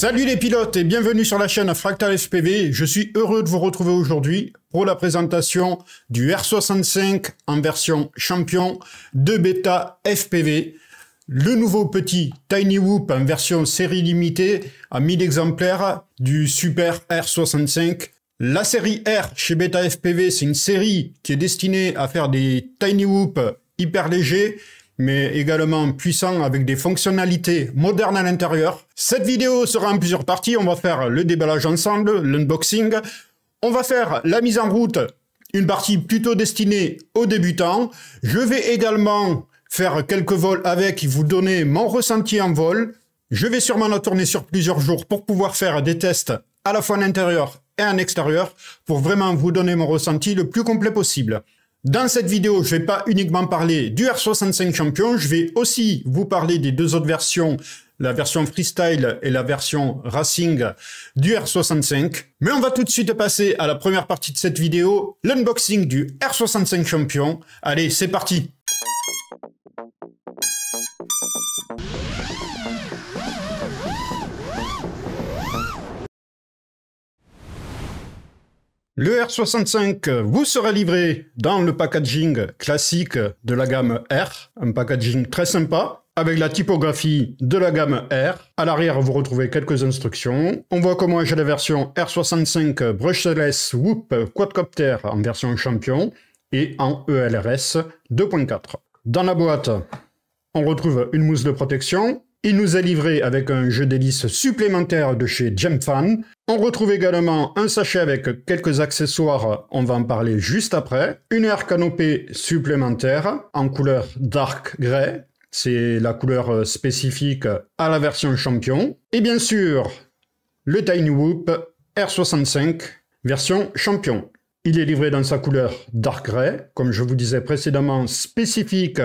Salut les pilotes et bienvenue sur la chaîne Fractal FPV. Je suis heureux de vous retrouver aujourd'hui pour la présentation du R65 en version champion de Beta FPV. Le nouveau petit Tiny Whoop en version série limitée à 1000 exemplaires du Super R65. La série R chez Beta FPV, c'est une série qui est destinée à faire des Tiny Whoop hyper légers mais également puissant avec des fonctionnalités modernes à l'intérieur. Cette vidéo sera en plusieurs parties, on va faire le déballage ensemble, l'unboxing, on va faire la mise en route, une partie plutôt destinée aux débutants. Je vais également faire quelques vols avec, vous donner mon ressenti en vol. Je vais sûrement la tourner sur plusieurs jours pour pouvoir faire des tests à la fois en intérieur et en extérieur pour vraiment vous donner mon ressenti le plus complet possible. Dans cette vidéo, je ne vais pas uniquement parler du R65 Champion, je vais aussi vous parler des deux autres versions, la version freestyle et la version racing du R65. Mais on va tout de suite passer à la première partie de cette vidéo, l'unboxing du R65 Champion. Allez, c'est parti Le R65 vous sera livré dans le packaging classique de la gamme R, un packaging très sympa, avec la typographie de la gamme R. À l'arrière, vous retrouvez quelques instructions. On voit comment j'ai la version R65 brushless Whoop Quadcopter en version champion et en ELRS 2.4. Dans la boîte, on retrouve une mousse de protection, il nous est livré avec un jeu d'hélice supplémentaire de chez Gemfan, on retrouve également un sachet avec quelques accessoires, on va en parler juste après. Une air canopée supplémentaire en couleur dark grey, c'est la couleur euh, spécifique à la version champion. Et bien sûr, le Tiny Whoop R65 version champion. Il est livré dans sa couleur dark grey, comme je vous disais précédemment, spécifique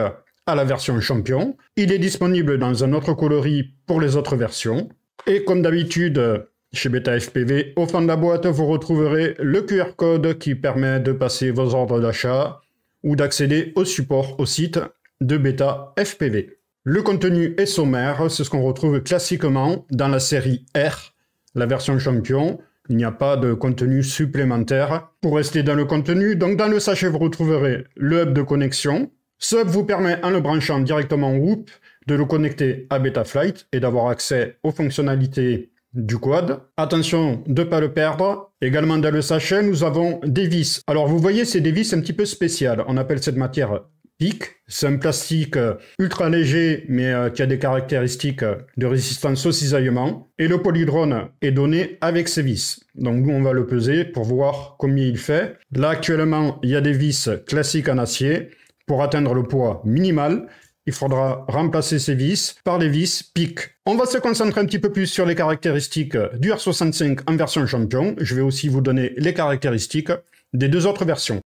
à la version champion. Il est disponible dans un autre coloris pour les autres versions. Et comme d'habitude, chez Beta FPV, au fond de la boîte, vous retrouverez le QR code qui permet de passer vos ordres d'achat ou d'accéder au support au site de Beta FPV. Le contenu est sommaire, c'est ce qu'on retrouve classiquement dans la série R, la version champion. Il n'y a pas de contenu supplémentaire. Pour rester dans le contenu, donc dans le sachet, vous retrouverez le hub de connexion. Ce hub vous permet, en le branchant directement au Whoop, de le connecter à Betaflight et d'avoir accès aux fonctionnalités du quad, Attention de ne pas le perdre. Également dans le sachet, nous avons des vis. Alors vous voyez, c'est des vis un petit peu spéciales. On appelle cette matière PIC. C'est un plastique euh, ultra léger, mais euh, qui a des caractéristiques euh, de résistance au cisaillement. Et le polydrone est donné avec ces vis. Donc nous, on va le peser pour voir combien il fait. Là, actuellement, il y a des vis classiques en acier pour atteindre le poids minimal. Il faudra remplacer ces vis par les vis PIC. On va se concentrer un petit peu plus sur les caractéristiques du R65 en version champion. Je vais aussi vous donner les caractéristiques des deux autres versions.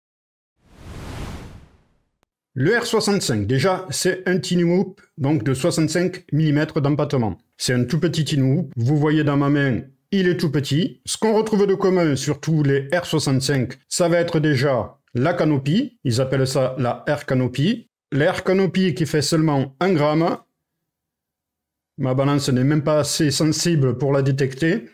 Le R65, déjà, c'est un tinhoop, donc de 65 mm d'empattement. C'est un tout petit tinhoop. Vous voyez dans ma main, il est tout petit. Ce qu'on retrouve de commun sur tous les R65, ça va être déjà la canopie. Ils appellent ça la R canopie. L'air Canopy qui fait seulement 1 gramme. Ma balance n'est même pas assez sensible pour la détecter.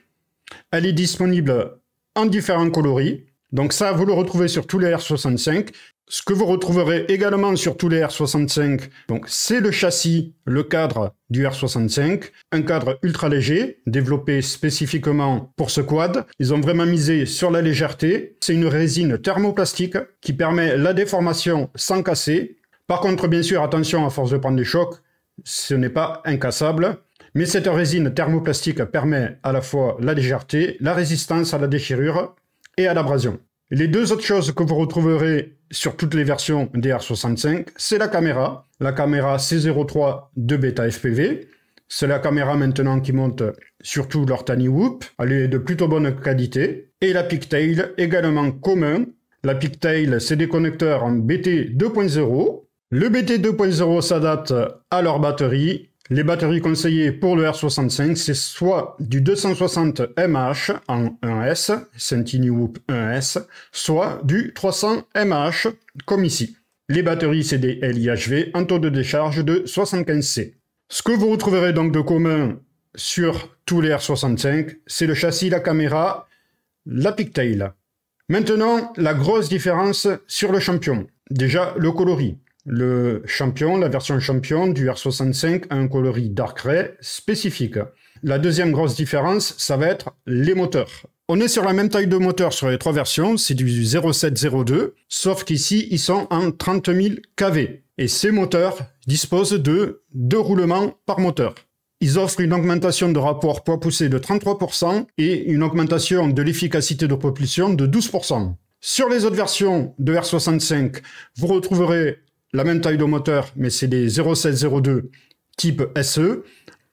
Elle est disponible en différents coloris. Donc ça, vous le retrouvez sur tous les R65. Ce que vous retrouverez également sur tous les R65, donc c'est le châssis, le cadre du R65, un cadre ultra léger développé spécifiquement pour ce quad. Ils ont vraiment misé sur la légèreté. C'est une résine thermoplastique qui permet la déformation sans casser par contre, bien sûr, attention, à force de prendre des chocs, ce n'est pas incassable. Mais cette résine thermoplastique permet à la fois la légèreté, la résistance à la déchirure et à l'abrasion. Les deux autres choses que vous retrouverez sur toutes les versions DR65, c'est la caméra, la caméra C03 de Beta FPV. C'est la caméra maintenant qui monte surtout leur Tiny Whoop. Elle est de plutôt bonne qualité. Et la Pigtail, également commun. La Pigtail, c'est des connecteurs en BT 2.0 le BT 2.0 s'adapte à leur batterie. Les batteries conseillées pour le R65, c'est soit du 260 MH en 1S, Sentinel 1S, soit du 300 MH, comme ici. Les batteries, c'est des LIHV, en taux de décharge de 75C. Ce que vous retrouverez donc de commun sur tous les R65, c'est le châssis, la caméra, la pigtail. Maintenant, la grosse différence sur le champion. Déjà, le coloris. Le champion, la version champion du R65 a un coloris dark ray spécifique. La deuxième grosse différence, ça va être les moteurs. On est sur la même taille de moteur sur les trois versions, c'est du 0702, sauf qu'ici ils sont en 30 000 kV. Et ces moteurs disposent de deux roulements par moteur. Ils offrent une augmentation de rapport poids poussé de 33% et une augmentation de l'efficacité de propulsion de 12%. Sur les autres versions de R65, vous retrouverez la même taille de moteur, mais c'est des 0702 type SE,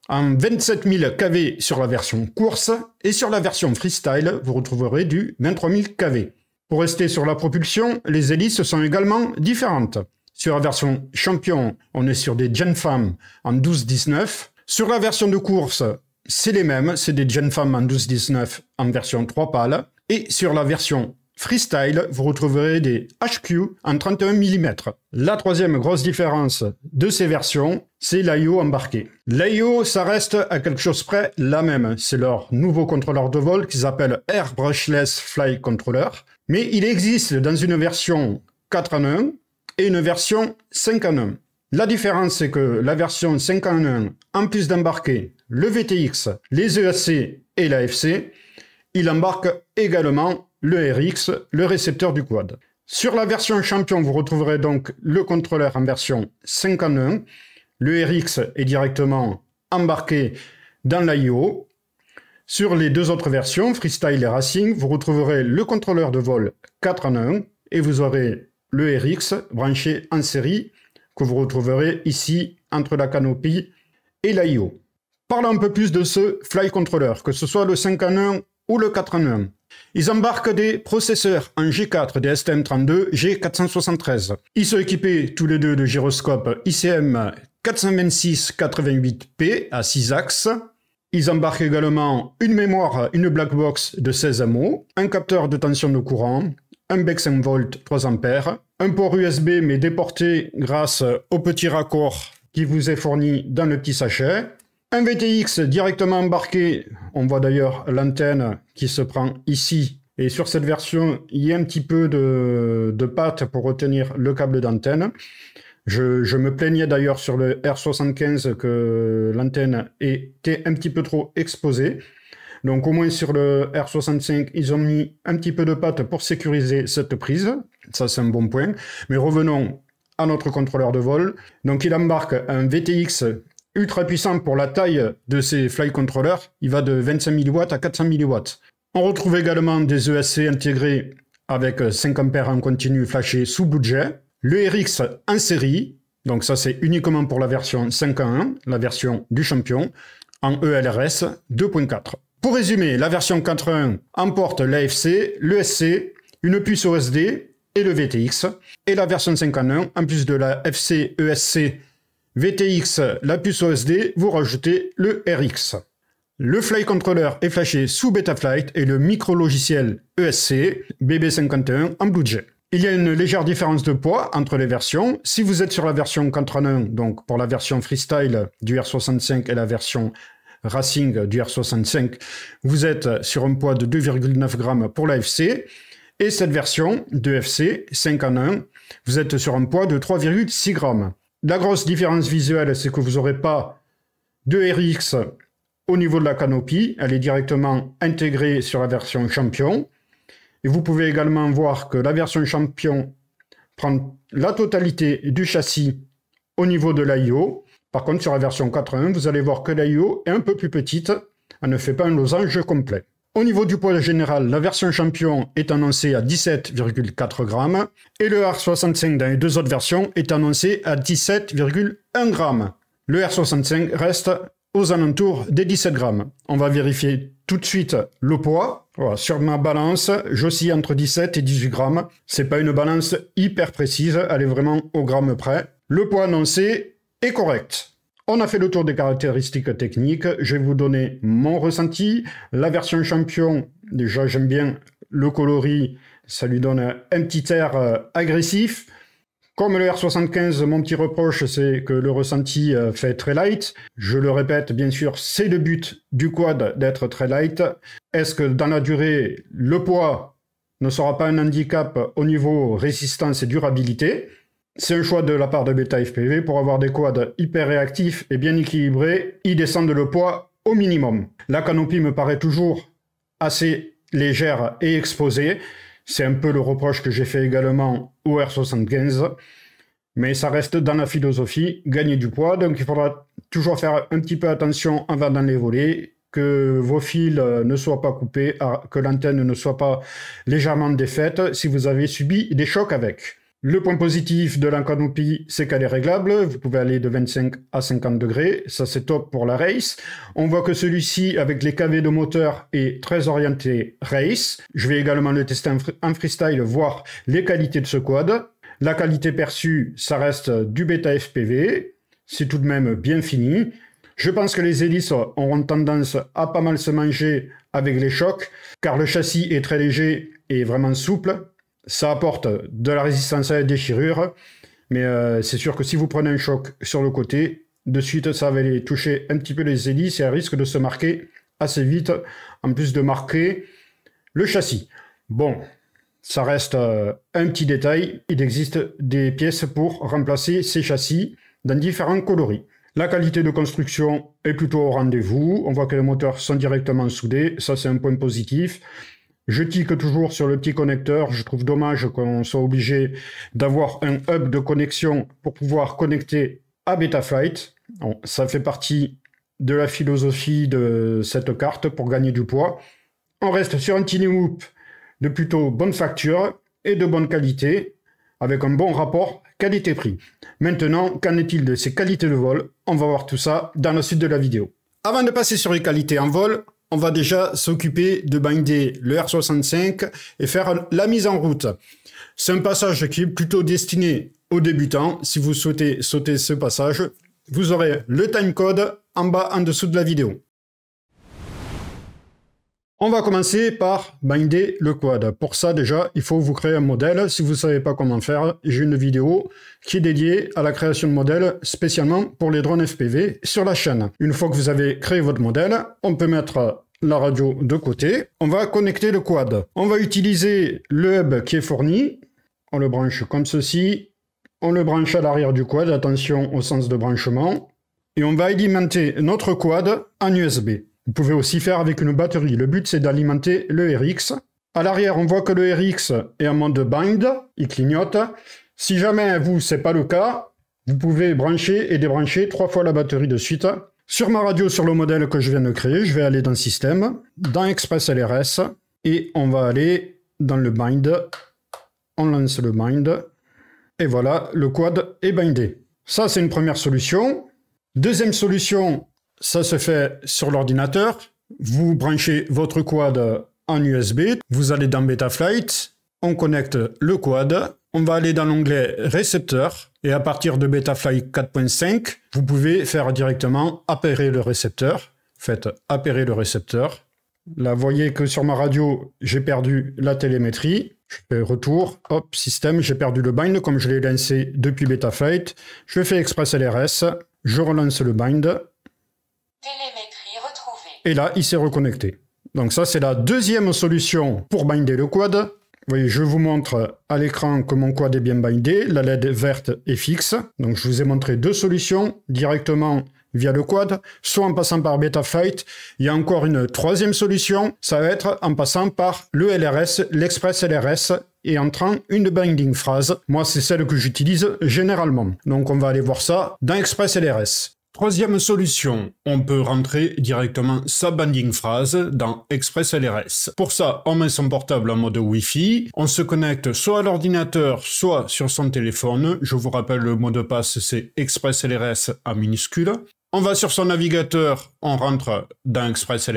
en 27 000 kV sur la version course, et sur la version freestyle, vous retrouverez du 23 000 kV. Pour rester sur la propulsion, les hélices sont également différentes. Sur la version champion, on est sur des Genfam en 12-19. Sur la version de course, c'est les mêmes, c'est des Genfam en 12-19 en version 3 pales. Et sur la version freestyle, vous retrouverez des HQ en 31 mm. La troisième grosse différence de ces versions, c'est l'IO embarqué. L'IO, ça reste à quelque chose près la même. C'est leur nouveau contrôleur de vol qu'ils appellent Air Brushless Fly Controller. Mais il existe dans une version 4 en 1 et une version 5 en 1. La différence, c'est que la version 5 en 1, en plus d'embarquer le VTX, les ESC et l'AFC, il embarque également le RX, le récepteur du quad. Sur la version champion, vous retrouverez donc le contrôleur en version 5 en 1. Le RX est directement embarqué dans l'IO. Sur les deux autres versions, Freestyle et Racing, vous retrouverez le contrôleur de vol 4 en 1 et vous aurez le RX branché en série que vous retrouverez ici entre la canopie et l'IO. Parlons un peu plus de ce Fly Controller, que ce soit le 5 en 1 ou le 81. Ils embarquent des processeurs en G4 des STM32 G473. Ils sont équipés tous les deux de gyroscopes ICM 426 p à 6 axes. Ils embarquent également une mémoire, une black box de 16 mots, un capteur de tension de courant, un bex 5 v 3 A, un port USB mais déporté grâce au petit raccord qui vous est fourni dans le petit sachet, un VTX directement embarqué, on voit d'ailleurs l'antenne qui se prend ici. Et sur cette version, il y a un petit peu de, pâte pour retenir le câble d'antenne. Je, je, me plaignais d'ailleurs sur le R75 que l'antenne était un petit peu trop exposée. Donc au moins sur le R65, ils ont mis un petit peu de pâte pour sécuriser cette prise. Ça, c'est un bon point. Mais revenons à notre contrôleur de vol. Donc il embarque un VTX ultra puissant pour la taille de ces fly controllers. Il va de 25 mW à 400 mW. On retrouve également des ESC intégrés avec 5 a en continu flashé sous budget. Le RX en série, donc ça c'est uniquement pour la version 51, la version du champion, en ELRS 2.4. Pour résumer, la version 4.1 emporte l'AFC, l'ESC, une puce OSD et le VTX, et la version 51 en en plus de la FC ESC VTX, la puce OSD, vous rajoutez le RX. Le Fly Controller est flashé sous Betaflight et le micro-logiciel ESC BB51 en budget. Il y a une légère différence de poids entre les versions. Si vous êtes sur la version 1, donc pour la version freestyle du R65 et la version Racing du R65, vous êtes sur un poids de 2,9 grammes pour la FC. Et cette version de FC 5 en 1, vous êtes sur un poids de 3,6 grammes. La grosse différence visuelle, c'est que vous n'aurez pas de RX au niveau de la canopie. Elle est directement intégrée sur la version champion. Et vous pouvez également voir que la version champion prend la totalité du châssis au niveau de l'AIO. Par contre, sur la version 81, vous allez voir que l'AIO est un peu plus petite. Elle ne fait pas un losange complet. Au niveau du poids général, la version champion est annoncée à 17,4 grammes et le R65 dans les deux autres versions est annoncé à 17,1 grammes. Le R65 reste aux alentours des 17 grammes. On va vérifier tout de suite le poids. sur ma balance, je j'oscille entre 17 et 18 grammes. C'est pas une balance hyper précise, elle est vraiment au gramme près. Le poids annoncé est correct. On a fait le tour des caractéristiques techniques. Je vais vous donner mon ressenti. La version champion, déjà j'aime bien le coloris. Ça lui donne un petit air euh, agressif. Comme le R75, mon petit reproche, c'est que le ressenti euh, fait très light. Je le répète, bien sûr, c'est le but du quad d'être très light. Est-ce que dans la durée, le poids ne sera pas un handicap au niveau résistance et durabilité c'est un choix de la part de Beta FPV pour avoir des quads hyper réactifs et bien équilibrés, ils descendent le poids au minimum. La canopie me paraît toujours assez légère et exposée. C'est un peu le reproche que j'ai fait également au R75. Mais ça reste dans la philosophie, gagner du poids. Donc il faudra toujours faire un petit peu attention avant dans les volets, que vos fils euh, ne soient pas coupés, que l'antenne ne soit pas légèrement défaite si vous avez subi des chocs avec. Le point positif de la c'est qu'elle est réglable. Vous pouvez aller de 25 à 50 degrés. Ça, c'est top pour la race. On voit que celui-ci, avec les KV de moteur, est très orienté race. Je vais également le tester en freestyle, voir les qualités de ce quad. La qualité perçue, ça reste du bêta FPV. C'est tout de même bien fini. Je pense que les hélices auront tendance à pas mal se manger avec les chocs, car le châssis est très léger et vraiment souple ça apporte de la résistance à la déchirure, mais euh, c'est sûr que si vous prenez un choc sur le côté, de suite ça va aller toucher un petit peu les hélices et risque de se marquer assez vite, en plus de marquer le châssis. Bon, ça reste euh, un petit détail, il existe des pièces pour remplacer ces châssis dans différents coloris. La qualité de construction est plutôt au rendez-vous, on voit que les moteurs sont directement soudés, ça c'est un point positif. Je tique toujours sur le petit connecteur. Je trouve dommage qu'on soit obligé d'avoir un hub de connexion pour pouvoir connecter à Betaflight. ça fait partie de la philosophie de cette carte pour gagner du poids. On reste sur un tiny Whoop de plutôt bonne facture et de bonne qualité, avec un bon rapport qualité-prix. Maintenant, qu'en est-il de ces qualités de vol On va voir tout ça dans la suite de la vidéo. Avant de passer sur les qualités en vol, on va déjà s'occuper de binder le R65 et faire la mise en route. C'est un passage qui est plutôt destiné aux débutants. Si vous souhaitez sauter ce passage, vous aurez le timecode en bas en dessous de la vidéo. On va commencer par binder le quad. Pour ça, déjà, il faut vous créer un modèle. Si vous ne savez pas comment faire, j'ai une vidéo qui est dédiée à la création de modèles spécialement pour les drones FPV sur la chaîne. Une fois que vous avez créé votre modèle, on peut mettre la radio de côté. On va connecter le quad. On va utiliser le hub qui est fourni. On le branche comme ceci. On le branche à l'arrière du quad. Attention au sens de branchement. Et on va alimenter notre quad en USB. Vous pouvez aussi faire avec une batterie. Le but, c'est d'alimenter le RX. À l'arrière, on voit que le RX est en mode bind, il clignote. Si jamais, vous, c'est pas le cas, vous pouvez brancher et débrancher trois fois la batterie de suite. Sur ma radio, sur le modèle que je viens de créer, je vais aller dans Système, dans Express LRS, et on va aller dans le bind. On lance le bind. Et voilà, le quad est bindé. Ça, c'est une première solution. Deuxième solution, ça se fait sur l'ordinateur. Vous branchez votre quad en USB. Vous allez dans Betaflight. On connecte le quad. On va aller dans l'onglet récepteur. Et à partir de Betaflight 4.5, vous pouvez faire directement appairer le récepteur. Faites appairer le récepteur. Là, voyez que sur ma radio, j'ai perdu la télémétrie. Je fais retour, hop, système, j'ai perdu le bind comme je l'ai lancé depuis Betaflight. Je fais Express LRS, je relance le bind. Et là, il s'est reconnecté. Donc ça, c'est la deuxième solution pour binder le quad. Vous voyez, je vous montre à l'écran que mon quad est bien bindé, la LED verte est fixe. Donc je vous ai montré deux solutions directement via le quad, soit en passant par Betafight. Il y a encore une troisième solution, ça va être en passant par le LRS, l'Express LRS, et entrant une binding phrase. Moi, c'est celle que j'utilise généralement. Donc on va aller voir ça dans Express LRS. Troisième solution, on peut rentrer directement sa banding phrase dans Express LRS. Pour ça, on met son portable en mode Wi-Fi, on se connecte soit à l'ordinateur, soit sur son téléphone. Je vous rappelle le mot de passe, c'est Express LRS en minuscule. On va sur son navigateur, on rentre dans Express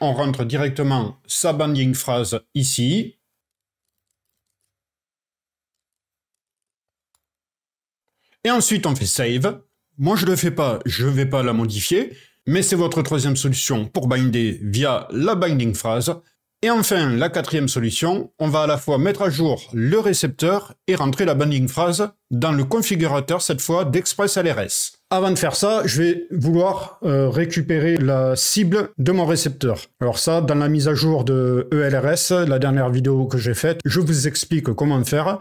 on rentre directement sa banding phrase ici, et ensuite on fait save. Moi, je ne le fais pas, je ne vais pas la modifier, mais c'est votre troisième solution pour binder via la binding phrase. Et enfin, la quatrième solution, on va à la fois mettre à jour le récepteur et rentrer la binding phrase dans le configurateur, cette fois d'Express LRS. Avant de faire ça, je vais vouloir euh, récupérer la cible de mon récepteur. Alors ça, dans la mise à jour de ELRS, la dernière vidéo que j'ai faite, je vous explique comment faire.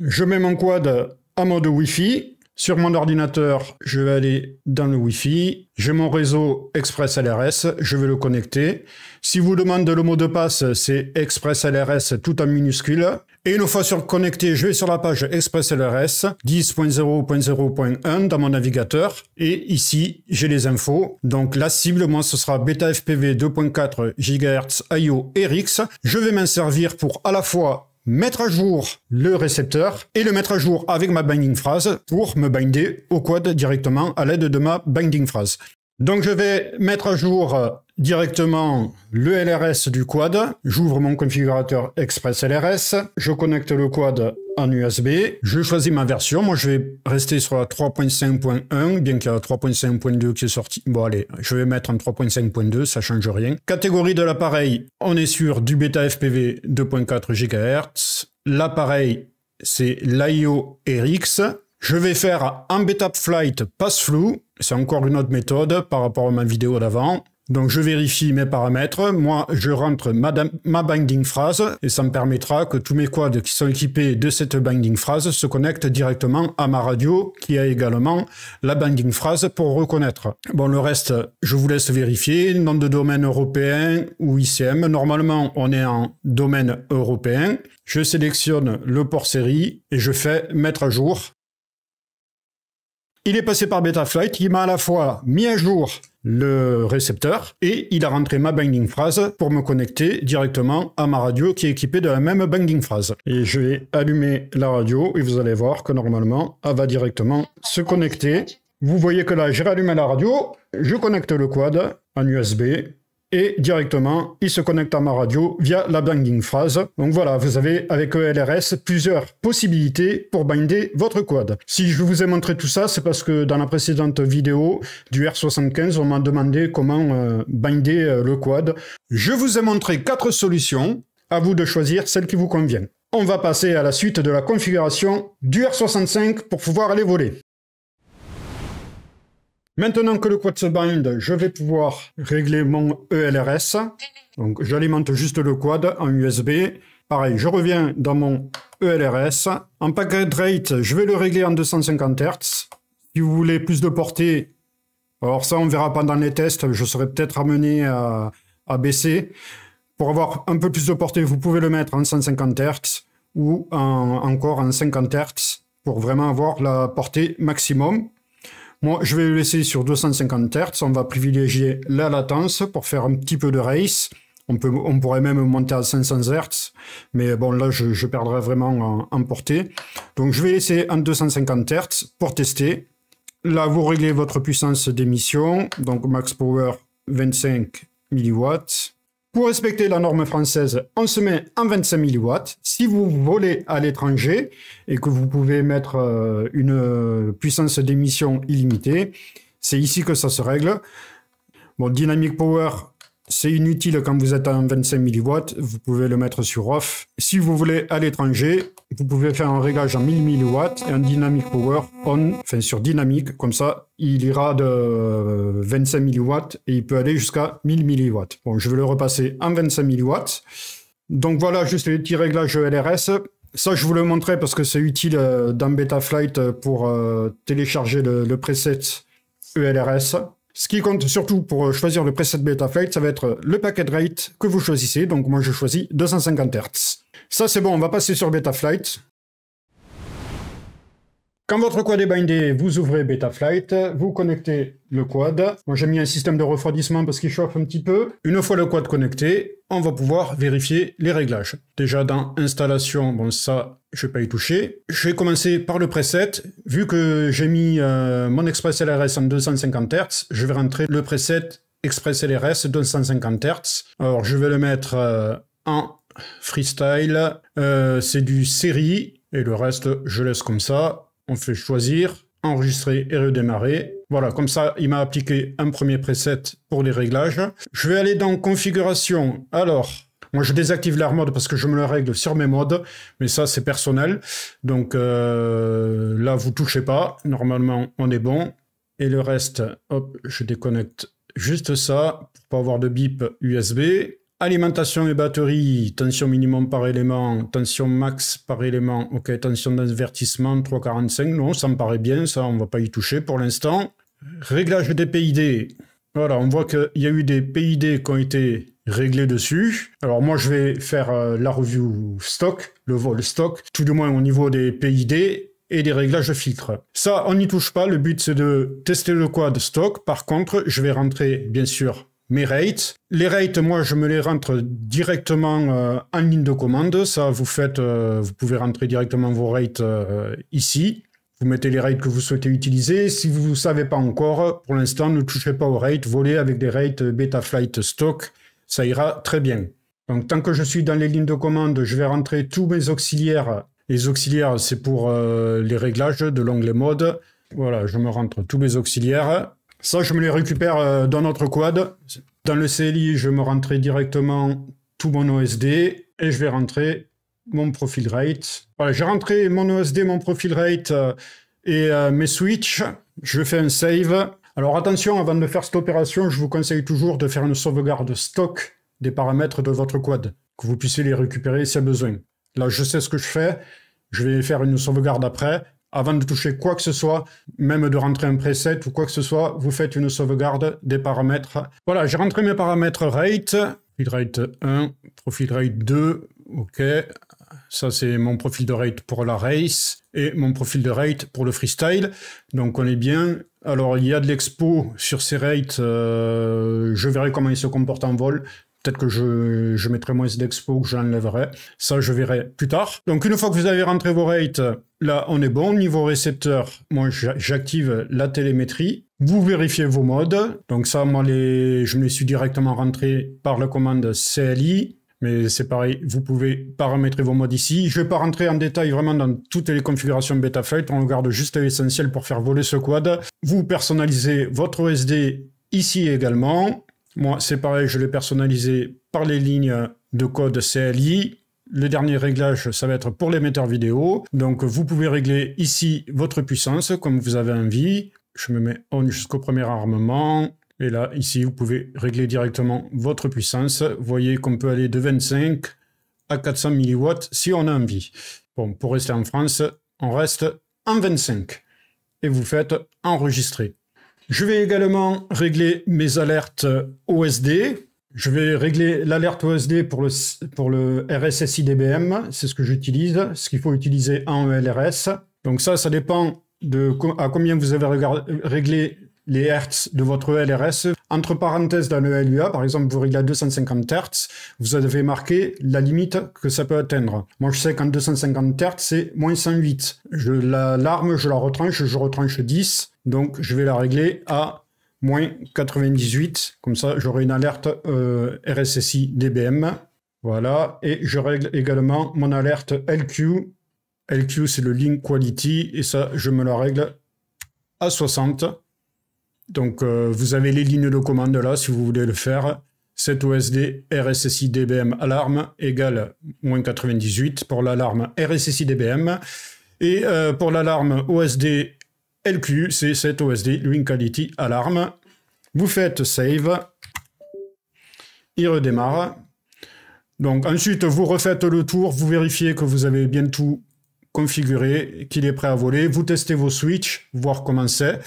Je mets mon quad en mode Wi-Fi. Sur mon ordinateur, je vais aller dans le Wi-Fi. J'ai mon réseau Express LRS. Je vais le connecter. Si vous demandez le mot de passe, c'est Express LRS tout en minuscule. Et une fois sur connecté, je vais sur la page Express LRS 10.0.0.1 dans mon navigateur. Et ici, j'ai les infos. Donc la cible, moi, ce sera Beta FPV 2.4 GHz IO RX. Je vais m'en servir pour à la fois mettre à jour le récepteur et le mettre à jour avec ma binding phrase pour me binder au quad directement à l'aide de ma binding phrase. Donc je vais mettre à jour euh, directement le LRS du quad. J'ouvre mon configurateur Express LRS. Je connecte le quad en USB. Je choisis ma version. Moi, je vais rester sur la 3.5.1, bien qu'il y a 3.5.2 qui est sortie. Bon, allez, je vais mettre en 3.5.2, ça change rien. Catégorie de l'appareil, on est sur du bêta FPV 2.4 GHz. L'appareil, c'est l'IO RX. Je vais faire un beta flight pass flou. C'est encore une autre méthode par rapport à ma vidéo d'avant. Donc je vérifie mes paramètres, moi je rentre ma, ma, binding phrase et ça me permettra que tous mes quads qui sont équipés de cette binding phrase se connectent directement à ma radio qui a également la binding phrase pour reconnaître. Bon le reste je vous laisse vérifier, nom de domaine européen ou ICM, normalement on est en domaine européen. Je sélectionne le port série et je fais mettre à jour il est passé par Betaflight, il m'a à la fois mis à jour le récepteur et il a rentré ma binding phrase pour me connecter directement à ma radio qui est équipée de la même binding phrase. Et je vais allumer la radio et vous allez voir que normalement elle va directement se connecter. Vous voyez que là j'ai rallumé la radio, je connecte le quad en USB et directement, il se connecte à ma radio via la binding phrase. Donc voilà, vous avez avec ELRS plusieurs possibilités pour binder votre quad. Si je vous ai montré tout ça, c'est parce que dans la précédente vidéo du R75, on m'a demandé comment euh, binder euh, le quad. Je vous ai montré quatre solutions, à vous de choisir celle qui vous convient. On va passer à la suite de la configuration du R65 pour pouvoir aller voler. Maintenant que le quad se bind, je vais pouvoir régler mon ELRS. Donc j'alimente juste le quad en USB. Pareil, je reviens dans mon ELRS. En Packet rate, je vais le régler en 250 Hz. Si vous voulez plus de portée, alors ça on verra pendant les tests, je serai peut-être amené à, baisser. Pour avoir un peu plus de portée, vous pouvez le mettre en 150 Hz ou encore en 50 Hz pour vraiment avoir la portée maximum. Moi, je vais le laisser sur 250 Hz. On va privilégier la latence pour faire un petit peu de race. On, peut, on pourrait même monter à 500 Hz, mais bon, là, je, perdrais vraiment en, en, portée. Donc, je vais laisser en 250 Hz pour tester. Là, vous réglez votre puissance d'émission, donc max power 25 mW. Pour respecter la norme française, on se met en 25 000 Si vous volez à l'étranger et que vous pouvez mettre euh, une euh, puissance d'émission illimitée, c'est ici que ça se règle. Bon, Dynamic Power c'est inutile quand vous êtes en 25 mW, vous pouvez le mettre sur off. Si vous voulez à l'étranger, vous pouvez faire un réglage en 1000 mW et en dynamic power on, enfin sur dynamique, comme ça il ira de 25 mW et il peut aller jusqu'à 1000 mW. Bon, je vais le repasser en 25 mW. Donc voilà juste les petits réglages ELRS. Ça, je vous le montrais parce que c'est utile euh, dans Betaflight pour euh, télécharger le, le preset ELRS. Ce qui compte surtout pour euh, choisir le preset Betaflight, ça va être euh, le packet rate que vous choisissez. Donc moi je choisis 250 Hz. Ça c'est bon, on va passer sur Betaflight. Quand votre quad est bindé, vous ouvrez Betaflight, vous connectez le quad. Moi j'ai mis un système de refroidissement parce qu'il chauffe un petit peu. Une fois le quad connecté, on va pouvoir vérifier les réglages. Déjà dans installation, bon ça je vais pas y toucher. Je vais commencer par le preset. Vu que j'ai mis euh, mon Express LRS en 250 Hz, je vais rentrer le preset Express LRS 250 Hz. Alors je vais le mettre euh, en freestyle. Euh, c'est du série et le reste je laisse comme ça. On fait choisir, enregistrer et redémarrer. Voilà, comme ça, il m'a appliqué un premier preset pour les réglages. Je vais aller dans configuration. Alors, moi, je désactive l'air mode parce que je me le règle sur mes modes, mais ça, c'est personnel. Donc euh, là, vous touchez pas. Normalement, on est bon. Et le reste, hop, je déconnecte juste ça pour pas avoir de bip USB. Alimentation et batterie, tension minimum par élément, tension max par élément, ok, tension d'avertissement 345, non, ça me paraît bien, ça on va pas y toucher pour l'instant. Réglage des PID, voilà, on voit qu'il y a eu des PID qui ont été régler dessus. Alors moi, je vais faire euh, la review stock, le vol stock, tout du moins au niveau des PID et des réglages de filtre. Ça, on n'y touche pas. Le but, c'est de tester le quad stock. Par contre, je vais rentrer, bien sûr, mes rates. Les rates, moi, je me les rentre directement euh, en ligne de commande. Ça, vous faites, euh, vous pouvez rentrer directement vos rates ici. Vous mettez les rates que vous souhaitez utiliser. Si vous ne savez pas encore, pour l'instant, ne touchez pas aux rates. voler avec des rates Betaflight stock ça ira très bien. Donc tant que je suis dans les lignes de commande, je vais rentrer tous mes auxiliaires. Les auxiliaires, c'est pour euh, les réglages de l'onglet mode. Voilà, je me rentre tous mes auxiliaires. Ça, je me les récupère euh, dans notre quad. Dans le CLI, je me rentrais directement tout mon OSD et je vais rentrer mon profil rate. Voilà, j'ai rentré mon OSD, mon profil rate euh, et mes switches. Je fais un save. Alors attention, avant de faire cette opération, je vous conseille toujours de faire une sauvegarde stock des paramètres de votre quad, que vous puissiez les récupérer si besoin. Là, je sais ce que je fais, je vais faire une sauvegarde après. Avant de toucher quoi que ce soit, même de rentrer un preset ou quoi que ce soit, vous faites une sauvegarde des paramètres. Voilà, j'ai rentré mes paramètres rate, profil rate 1, profil rate 2, ok. Ça, c'est mon profil de rate pour la race et mon profil de rate pour le freestyle. Donc, on est bien. Alors, il y a de l'expo sur ces rates. Euh, je verrai comment ils se comportent en vol. Peut-être que je, mettrai moins d'expo, que j'enlèverai. Ça, je verrai plus tard. Donc, une fois que vous avez rentré vos rates, là, on est bon. Niveau récepteur, moi, j'active la télémétrie. Vous vérifiez vos modes. Donc, ça, moi, les, je me suis directement rentré par la commande CLI. Mais c'est pareil, vous pouvez paramétrer vos modes ici. Je ne vais pas rentrer en détail vraiment dans toutes les configurations Betaflight. On regarde juste l'essentiel pour faire voler ce quad. Vous personnalisez votre OSD ici également. Moi, c'est pareil, je l'ai personnalisé par les lignes de code CLI. Le dernier réglage, ça va être pour l'émetteur vidéo. Donc, vous pouvez régler ici votre puissance comme vous avez envie. Je me mets on jusqu'au premier armement. Et là, ici, vous pouvez régler directement votre puissance. Vous voyez qu'on peut aller de 25 à 400 milliwatts si on a envie. Bon, pour rester en France, on reste en 25 et vous faites enregistrer. Je vais également régler mes alertes OSD. Je vais régler l'alerte OSD pour le, pour le RSSI DBM. C'est ce que j'utilise, ce qu'il faut utiliser en LRS. Donc ça, ça dépend de à combien vous avez réglé les hertz de votre LRS. Entre parenthèses, dans le LUA, par exemple, vous réglez à 250 hertz, vous avez marqué la limite que ça peut atteindre. Moi, je sais qu'en 250 hertz, c'est moins 108. Je, l'arme, je la retranche, je retranche 10, donc je vais la régler à moins 98. Comme ça, j'aurai une alerte euh, RSSI DBM. Voilà, et je règle également mon alerte LQ. LQ, c'est le Link Quality, et ça, je me la règle à 60. Donc, euh, vous avez les lignes de commande là, si vous voulez le faire. 7 OSD RSSI DBM alarme égale moins 98 pour l'alarme RSSI DBM. Et euh, pour l'alarme OSD LQ, c'est 7 OSD Link Quality Alarm. Vous faites save. Il redémarre. Donc ensuite, vous refaites le tour, vous vérifiez que vous avez bien tout configuré, qu'il est prêt à voler. Vous testez vos switches, voir comment c'est.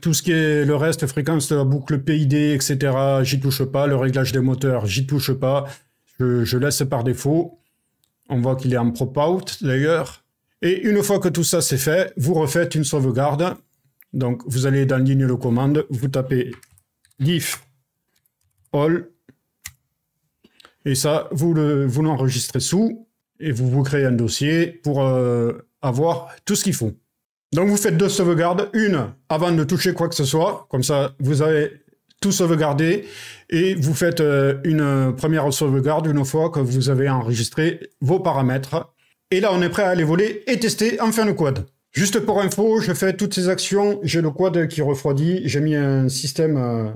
Tout ce qui est le reste, fréquence, la boucle PID, etc., j'y touche pas. Le réglage des moteurs, j'y touche pas. Je, laisse par défaut. On voit qu'il est en prop-out d'ailleurs. Et une fois que tout ça c'est fait, vous refaites une sauvegarde. Donc vous allez dans ligne de commande, vous tapez diff all. Et ça, vous l'enregistrez le, vous sous et vous vous créez un dossier pour euh, avoir tout ce qu'il faut. Donc vous faites deux sauvegardes, une avant de toucher quoi que ce soit, comme ça vous avez tout sauvegardé et vous faites euh, une première sauvegarde une fois que vous avez enregistré vos paramètres. Et là on est prêt à aller voler et tester enfin le quad. Juste pour info, je fais toutes ces actions, j'ai le quad qui refroidit, j'ai mis un système, euh,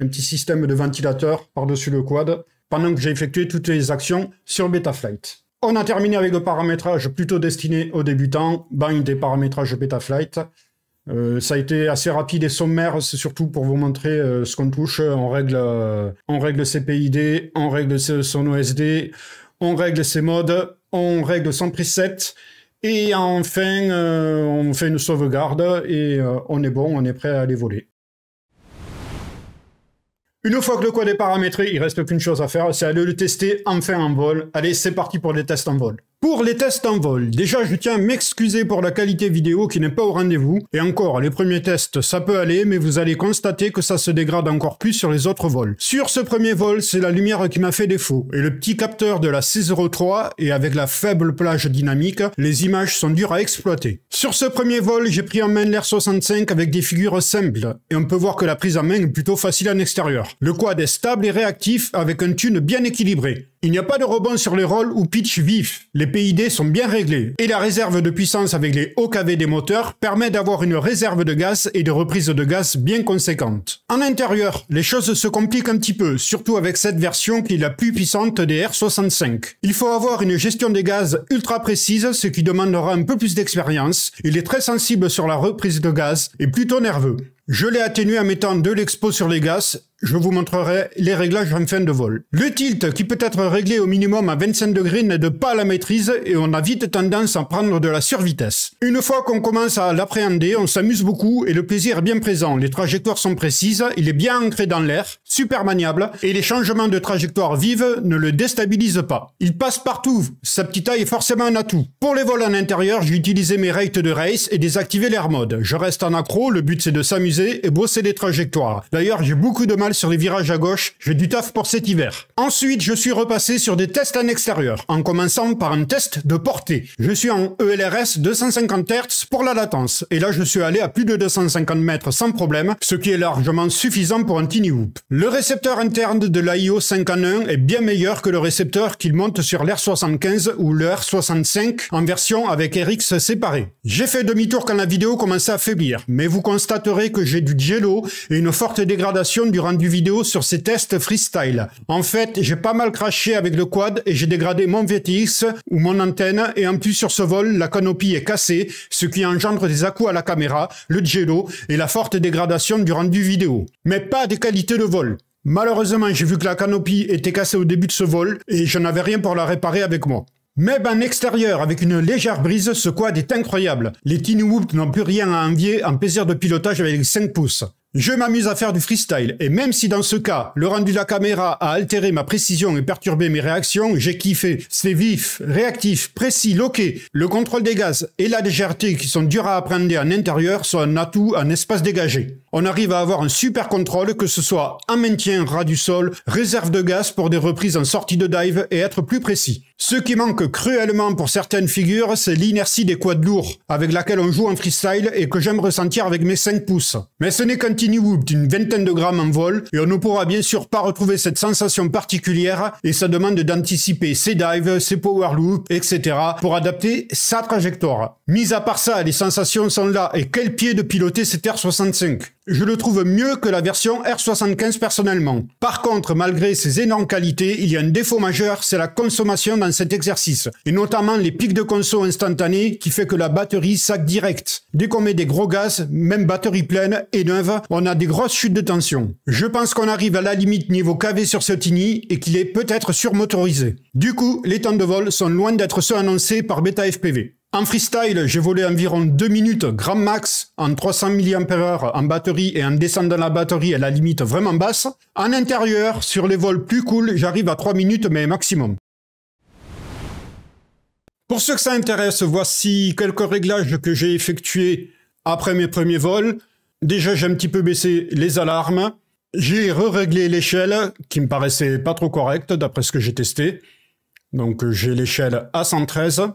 un petit système de ventilateur par-dessus le quad pendant que j'ai effectué toutes les actions sur Betaflight. On a terminé avec le paramétrage plutôt destiné aux débutants, bind des paramétrages Betaflight. Euh, ça a été assez rapide et sommaire, c'est surtout pour vous montrer euh, ce qu'on touche. On règle, euh, on règle ses PID, on règle son OSD, on règle ses modes, on règle son preset. Et enfin, euh, on fait une sauvegarde et on est bon, on est prêt à aller voler. Une fois que le code est paramétré, il reste qu'une chose à faire, c'est aller le tester enfin en vol. Allez, c'est parti pour les tests en vol. Pour les tests en vol, déjà je tiens à m'excuser pour la qualité vidéo qui n'est pas au rendez-vous, et encore, les premiers tests ça peut aller, mais vous allez constater que ça se dégrade encore plus sur les autres vols. Sur ce premier vol, c'est la lumière qui m'a fait défaut, et le petit capteur de la C03, et avec la faible plage dynamique, les images sont dures à exploiter. Sur ce premier vol, j'ai pris en main l'air 65 avec des figures simples, et on peut voir que la prise en main est plutôt facile en extérieur. Le quad est stable et réactif avec un tune bien équilibré. Il n'y a pas de rebond sur les rôles ou pitch vif. Les PID sont bien réglés. Et la réserve de puissance avec les hauts KV des moteurs permet d'avoir une réserve de gaz et de reprise de gaz bien conséquente. En intérieur, les choses se compliquent un petit peu, surtout avec cette version qui est la plus puissante des R65. Il faut avoir une gestion des gaz ultra précise, ce qui demandera un peu plus d'expérience. Il est très sensible sur la reprise de gaz et plutôt nerveux. Je l'ai atténué en mettant de l'expo sur les gaz je vous montrerai les réglages en fin de vol. Le tilt, qui peut être réglé au minimum à 25 degrés, n'aide pas à la maîtrise et on a vite tendance à prendre de la survitesse. Une fois qu'on commence à l'appréhender, on s'amuse beaucoup et le plaisir est bien présent. Les trajectoires sont précises, il est bien ancré dans l'air, super maniable, et les changements de trajectoire vives ne le déstabilisent pas. Il passe partout, sa petite taille est forcément un atout. Pour les vols en intérieur, j'ai utilisé mes rates de race et désactivé l'air mode. Je reste en accro, le but c'est de s'amuser et bosser les trajectoires. D'ailleurs, j'ai beaucoup de mal sur les virages à gauche, j'ai du taf pour cet hiver. Ensuite, je suis repassé sur des tests en extérieur, en commençant par un test de portée. Je suis en ELRS 250 Hz pour la latence, et là je suis allé à plus de 250 mètres sans problème, ce qui est largement suffisant pour un tiny hoop. Le récepteur interne de l'IO 5 en 1 est bien meilleur que le récepteur qu'il monte sur l'R75 ou l'R65 en version avec RX séparé. J'ai fait demi-tour quand la vidéo commençait à faiblir, mais vous constaterez que j'ai du jello et une forte dégradation du vidéo sur ces tests freestyle. En fait, j'ai pas mal craché avec le quad et j'ai dégradé mon VTX ou mon antenne et en plus sur ce vol, la canopie est cassée, ce qui engendre des à à la caméra, le jello et la forte dégradation du rendu vidéo. Mais pas des qualités de vol. Malheureusement, j'ai vu que la canopie était cassée au début de ce vol et je n'avais rien pour la réparer avec moi. Même en extérieur, avec une légère brise, ce quad est incroyable. Les Tiny n'ont plus rien à envier en plaisir de pilotage avec 5 pouces. Je m'amuse à faire du freestyle, et même si dans ce cas, le rendu de la caméra a altéré ma précision et perturbé mes réactions, j'ai kiffé. C'est vif, réactif, précis, loqué. Le contrôle des gaz et la légèreté qui sont durs à apprendre en intérieur sont un atout en espace dégagé. On arrive à avoir un super contrôle, que ce soit en maintien ras du sol, réserve de gaz pour des reprises en sortie de dive et être plus précis. Ce qui manque cruellement pour certaines figures, c'est l'inertie des quads lourds, avec laquelle on joue en freestyle et que j'aime ressentir avec mes 5 pouces. Mais ce n'est qu'un d'une vingtaine de grammes en vol et on ne pourra bien sûr pas retrouver cette sensation particulière et ça demande d'anticiper ses dives, ses power loops, etc. pour adapter sa trajectoire. Mis à part ça, les sensations sont là et quel pied de piloter cet R65 je le trouve mieux que la version R75 personnellement. Par contre, malgré ses énormes qualités, il y a un défaut majeur, c'est la consommation dans cet exercice, et notamment les pics de conso instantanés qui fait que la batterie sac direct. Dès qu'on met des gros gaz, même batterie pleine et neuve, on a des grosses chutes de tension. Je pense qu'on arrive à la limite niveau KV sur ce Tini et qu'il est peut-être surmotorisé. Du coup, les temps de vol sont loin d'être ceux annoncés par Beta FPV. En freestyle, j'ai volé environ 2 minutes grand max en 300 mAh en batterie et en descendant la batterie à la limite vraiment basse. En intérieur, sur les vols plus cool, j'arrive à 3 minutes mais maximum. Pour ceux que ça intéresse, voici quelques réglages que j'ai effectués après mes premiers vols. Déjà, j'ai un petit peu baissé les alarmes. J'ai re-réglé l'échelle qui me paraissait pas trop correcte d'après ce que j'ai testé. Donc j'ai l'échelle à 113.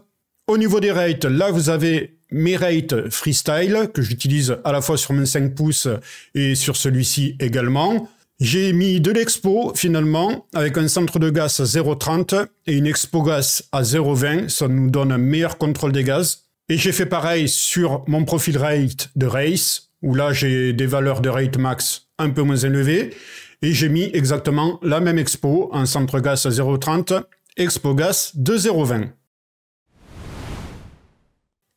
Au niveau des rates, là vous avez mes rates freestyle que j'utilise à la fois sur mon 5 pouces et sur celui-ci également. J'ai mis de l'expo finalement avec un centre de gaz à 0,30 et une expo gas à 0,20. Ça nous donne un meilleur contrôle des gaz. Et j'ai fait pareil sur mon profil rate de race où là j'ai des valeurs de rate max un peu moins élevées. Et j'ai mis exactement la même expo, un centre gaz à 0,30, expo gas de 0,20.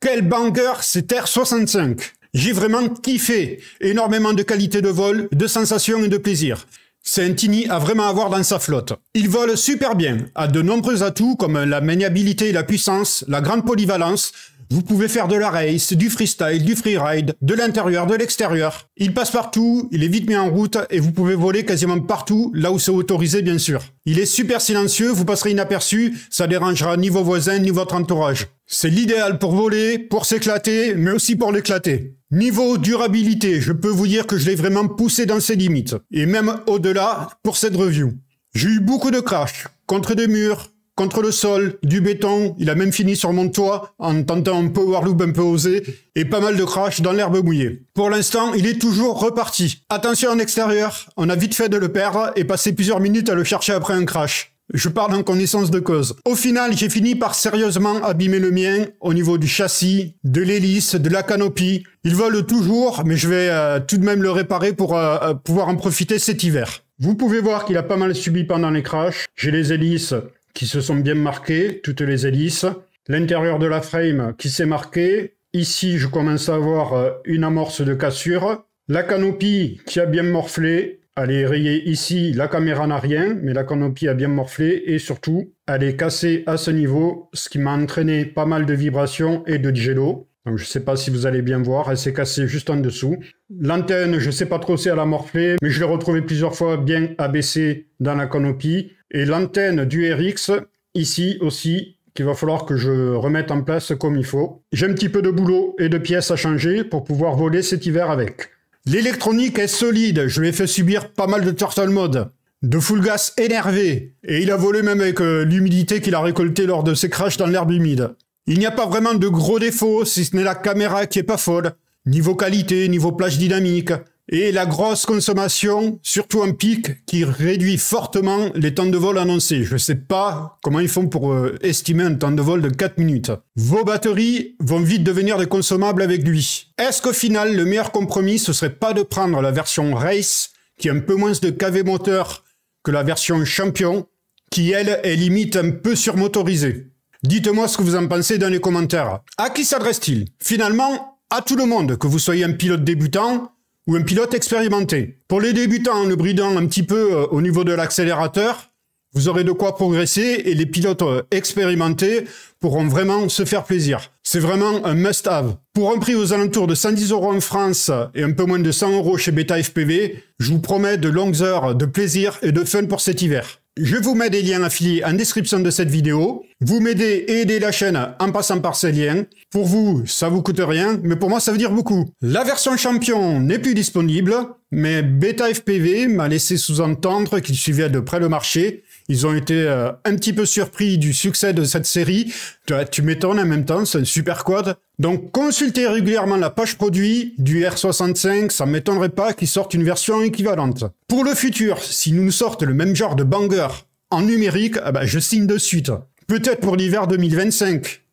Quel banger c'est R65 J'ai vraiment kiffé, énormément de qualité de vol, de sensations et de plaisir. C'est un Tini à vraiment avoir dans sa flotte. Il vole super bien, a de nombreux atouts comme la maniabilité et la puissance, la grande polyvalence, vous pouvez faire de la race, du freestyle, du freeride, de l'intérieur, de l'extérieur. Il passe partout, il est vite mis en route et vous pouvez voler quasiment partout, là où c'est autorisé bien sûr. Il est super silencieux, vous passerez inaperçu, ça dérangera ni vos voisins ni votre entourage. C'est l'idéal pour voler, pour s'éclater, mais aussi pour l'éclater. Niveau durabilité, je peux vous dire que je l'ai vraiment poussé dans ses limites, et même au-delà pour cette review. J'ai eu beaucoup de crash, contre des murs, contre le sol, du béton. Il a même fini sur mon toit en tentant un peu Warloop, un peu osé et pas mal de crash dans l'herbe mouillée. Pour l'instant, il est toujours reparti. Attention en extérieur, on a vite fait de le perdre et passé plusieurs minutes à le chercher après un crash. Je parle en connaissance de cause. Au final, j'ai fini par sérieusement abîmer le mien au niveau du châssis, de l'hélice, de la canopie. Il vole toujours, mais je vais euh, tout de même le réparer pour euh, euh, pouvoir en profiter cet hiver. Vous pouvez voir qu'il a pas mal subi pendant les crashs. J'ai les hélices qui se sont bien marquées, toutes les hélices. L'intérieur de la frame qui s'est marqué. Ici, je commence à avoir euh, une amorce de cassure. La canopie qui a bien morflé. Elle est rayée ici, la caméra n'a rien, mais la canopie a bien morflé et surtout, elle est cassée à ce niveau, ce qui m'a entraîné pas mal de vibrations et de jello. Donc je ne sais pas si vous allez bien voir, elle s'est cassée juste en dessous. L'antenne, je ne sais pas trop si elle a morflé, mais je l'ai retrouvée plusieurs fois bien abaissée dans la canopie. Et l'antenne du RX, ici aussi, qu'il va falloir que je remette en place comme il faut. J'ai un petit peu de boulot et de pièces à changer pour pouvoir voler cet hiver avec. L'électronique est solide, je lui ai fait subir pas mal de turtle mode, de full gas énervé, et il a volé même avec euh, l'humidité qu'il a récoltée lors de ses crashs dans l'herbe humide. Il n'y a pas vraiment de gros défauts, si ce n'est la caméra qui est pas folle, niveau qualité, niveau plage dynamique, et la grosse consommation, surtout en pic, qui réduit fortement les temps de vol annoncés. Je ne sais pas comment ils font pour euh, estimer un temps de vol de 4 minutes. Vos batteries vont vite devenir des consommables avec lui. Est-ce qu'au final, le meilleur compromis, ce serait pas de prendre la version Race, qui a un peu moins de KV moteur que la version Champion, qui elle est limite un peu surmotorisée Dites-moi ce que vous en pensez dans les commentaires. À qui s'adresse-t-il Finalement, à tout le monde, que vous soyez un pilote débutant ou un pilote expérimenté. Pour les débutants, en le bridant un petit peu euh, au niveau de l'accélérateur, vous aurez de quoi progresser et les pilotes euh, expérimentés pourront vraiment se faire plaisir. C'est vraiment un must-have. Pour un prix aux alentours de 110 euros en France et un peu moins de 100 euros chez Beta FPV, je vous promets de longues heures de plaisir et de fun pour cet hiver. Je vous mets des liens affiliés en description de cette vidéo. Vous m'aidez et aidez la chaîne en passant par ces liens. Pour vous, ça vous coûte rien, mais pour moi, ça veut dire beaucoup. La version champion n'est plus disponible, mais Beta FPV m'a laissé sous-entendre qu'ils suivaient de près le marché. Ils ont été euh, un petit peu surpris du succès de cette série. Tu, tu m'étonnes en même temps, c'est un super quad. Donc consultez régulièrement la page produit du R65, ça m'étonnerait pas qu'il sorte une version équivalente. Pour le futur, si nous sortent le même genre de banger en numérique, ah ben, je signe de suite. Peut-être pour l'hiver 2025.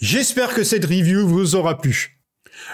J'espère que cette review vous aura plu.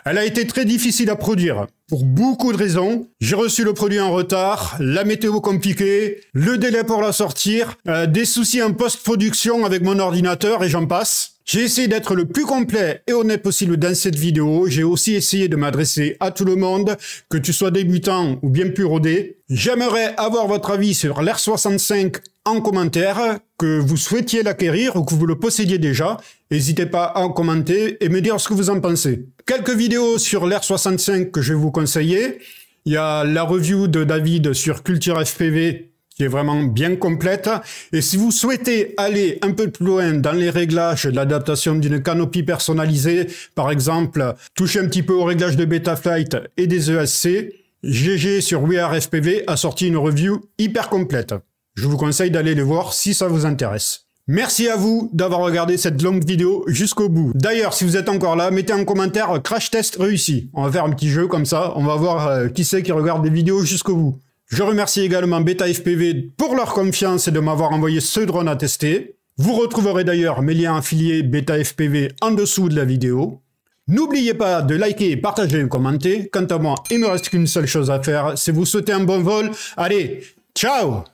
Elle a été très difficile à produire, pour beaucoup de raisons. J'ai reçu le produit en retard, la météo compliquée, le délai pour la sortir, euh, des soucis en post-production avec mon ordinateur et j'en passe. J'ai essayé d'être le plus complet et honnête possible dans cette vidéo. J'ai aussi essayé de m'adresser à tout le monde, que tu sois débutant ou bien plus rodé. J'aimerais avoir votre avis sur l'R65 en commentaire, que vous souhaitiez l'acquérir ou que vous le possédiez déjà. N'hésitez pas à en commenter et me dire ce que vous en pensez. Quelques vidéos sur l'R65 que je vais vous conseiller. Il y a la review de David sur Culture FPV qui est vraiment bien complète. Et si vous souhaitez aller un peu plus loin dans les réglages de l'adaptation d'une canopie personnalisée, par exemple, toucher un petit peu aux réglages de Betaflight et des ESC, GG sur WeAreFPV a sorti une review hyper complète. Je vous conseille d'aller les voir si ça vous intéresse. Merci à vous d'avoir regardé cette longue vidéo jusqu'au bout. D'ailleurs, si vous êtes encore là, mettez en commentaire crash test réussi. On va faire un petit jeu comme ça, on va voir euh, qui c'est qui regarde des vidéos jusqu'au bout. Je remercie également BetaFPV FPV pour leur confiance et de m'avoir envoyé ce drone à tester. Vous retrouverez d'ailleurs mes liens affiliés BetaFPV FPV en dessous de la vidéo. N'oubliez pas de liker, partager et commenter. Quant à moi, il ne me reste qu'une seule chose à faire, c'est vous souhaiter un bon vol. Allez, ciao